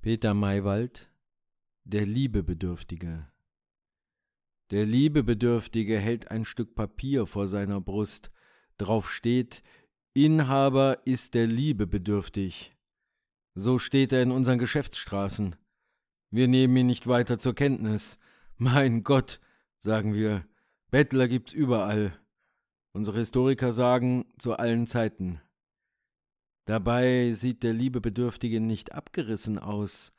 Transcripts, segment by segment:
Peter Maywald, der Liebebedürftige. Der Liebebedürftige hält ein Stück Papier vor seiner Brust. Drauf steht, Inhaber ist der Liebebedürftig. So steht er in unseren Geschäftsstraßen. Wir nehmen ihn nicht weiter zur Kenntnis. Mein Gott, sagen wir, Bettler gibt's überall. Unsere Historiker sagen zu allen Zeiten. Dabei sieht der liebe Bedürftige nicht abgerissen aus.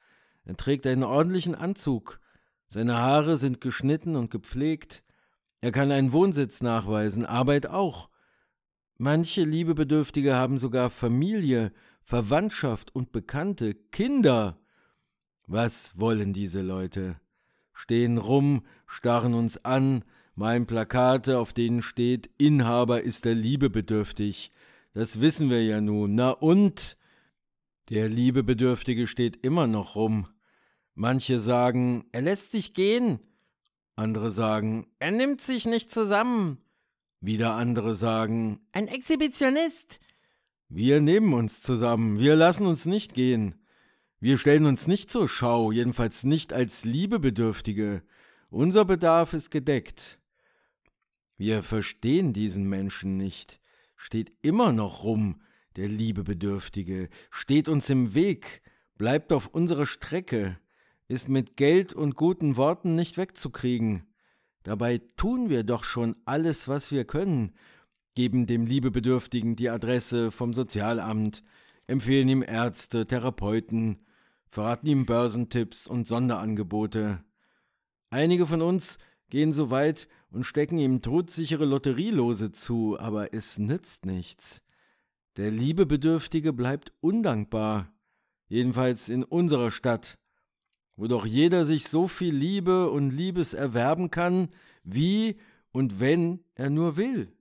Er trägt einen ordentlichen Anzug. Seine Haare sind geschnitten und gepflegt. Er kann einen Wohnsitz nachweisen, Arbeit auch. Manche liebe Bedürftige haben sogar Familie, Verwandtschaft und Bekannte, Kinder. Was wollen diese Leute? Stehen rum, starren uns an, malen Plakate, auf denen steht Inhaber ist der Liebe bedürftig, das wissen wir ja nun. Na und? Der Liebebedürftige steht immer noch rum. Manche sagen, er lässt sich gehen. Andere sagen, er nimmt sich nicht zusammen. Wieder andere sagen, ein Exhibitionist. Wir nehmen uns zusammen, wir lassen uns nicht gehen. Wir stellen uns nicht zur Schau, jedenfalls nicht als Liebebedürftige. Unser Bedarf ist gedeckt. Wir verstehen diesen Menschen nicht steht immer noch rum, der Liebebedürftige, steht uns im Weg, bleibt auf unserer Strecke, ist mit Geld und guten Worten nicht wegzukriegen. Dabei tun wir doch schon alles, was wir können, geben dem Liebebedürftigen die Adresse vom Sozialamt, empfehlen ihm Ärzte, Therapeuten, verraten ihm Börsentipps und Sonderangebote. Einige von uns gehen so weit und stecken ihm todsichere Lotterielose zu, aber es nützt nichts. Der Liebebedürftige bleibt undankbar, jedenfalls in unserer Stadt, wo doch jeder sich so viel Liebe und Liebes erwerben kann, wie und wenn er nur will.